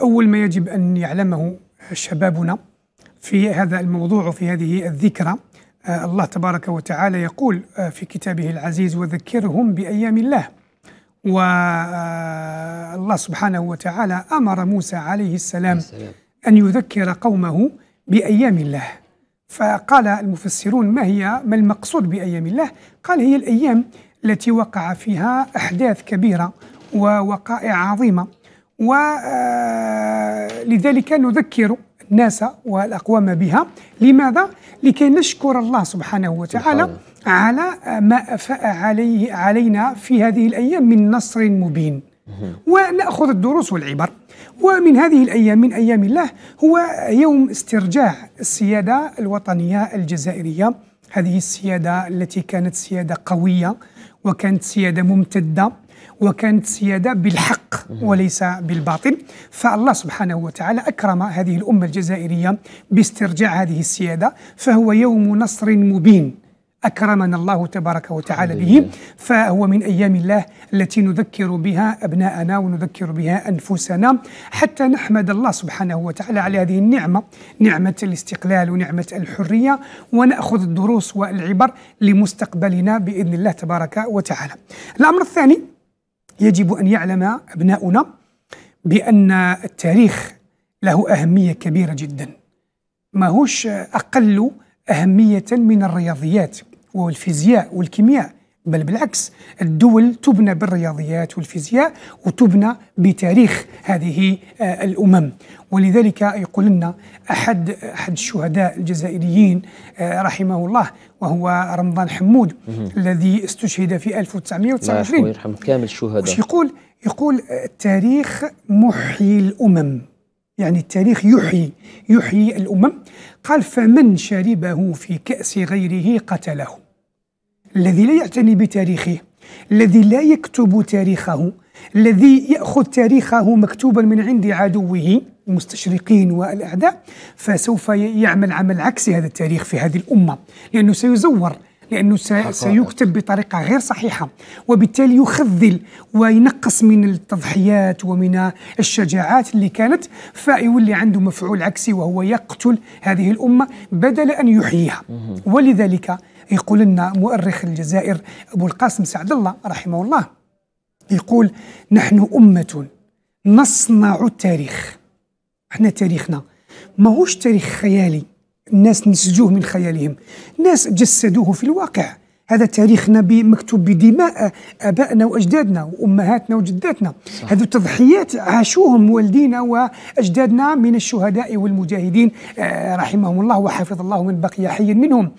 أول ما يجب أن يعلمه شبابنا في هذا الموضوع وفي هذه الذكرى آه، الله تبارك وتعالى يقول آه، في كتابه العزيز وذكرهم بأيام الله والله آه، سبحانه وتعالى أمر موسى عليه السلام أن يذكر قومه بأيام الله فقال المفسرون ما هي ما المقصود بأيام الله قال هي الأيام التي وقع فيها أحداث كبيرة ووقائع عظيمة ولذلك آه، نذكر الناس والأقوام بها لماذا؟ لكي نشكر الله سبحانه وتعالى على ما أفاء عليه علينا في هذه الأيام من نصر مبين ونأخذ الدروس والعبر ومن هذه الأيام من أيام الله هو يوم استرجاع السيادة الوطنية الجزائرية هذه السيادة التي كانت سيادة قوية وكانت سيادة ممتدة وكانت سيادة بالحق وليس بالباطل فالله سبحانه وتعالى أكرم هذه الأمة الجزائرية باسترجاع هذه السيادة فهو يوم نصر مبين أكرمنا الله تبارك وتعالى به فهو من أيام الله التي نذكر بها أبناءنا ونذكر بها أنفسنا حتى نحمد الله سبحانه وتعالى على هذه النعمة نعمة الاستقلال ونعمة الحرية ونأخذ الدروس والعبر لمستقبلنا بإذن الله تبارك وتعالى الأمر الثاني يجب أن يعلم أبناؤنا بأن التاريخ له أهمية كبيرة جدا ماهوش أقل أهمية من الرياضيات والفيزياء والكيمياء بل بالعكس الدول تبنى بالرياضيات والفيزياء وتبنى بتاريخ هذه آه، الامم ولذلك يقول لنا احد احد الشهداء الجزائريين آه، رحمه الله وهو رمضان حمود الذي استشهد في 1929 الله يرحمه كامل الشهداء وش يقول يقول آه، التاريخ محيي الامم يعني التاريخ يحيي يحيي الامم قال فمن شربه في كاس غيره قتله الذي لا يعتني بتاريخه الذي لا يكتب تاريخه الذي ياخذ تاريخه مكتوبا من عند عدوه المستشرقين والاعداء فسوف يعمل عمل عكسي هذا التاريخ في هذه الامه لانه سيزور لانه سيكتب بطريقه غير صحيحه وبالتالي يخذل وينقص من التضحيات ومن الشجاعات اللي كانت فيولي عنده مفعول عكسي وهو يقتل هذه الامه بدل ان يحييها ولذلك يقول لنا مؤرخ الجزائر أبو القاسم سعد الله رحمه الله يقول نحن أمة نصنع التاريخ احنا تاريخنا ماهوش تاريخ خيالي الناس نسجوه من خيالهم ناس جسدوه في الواقع هذا تاريخنا مكتوب بدماء ابائنا واجدادنا وامهاتنا وجداتنا هذو تضحيات عاشوهم والدينا واجدادنا من الشهداء والمجاهدين آه، رحمهم الله وحفظ الله من بقي حيا منهم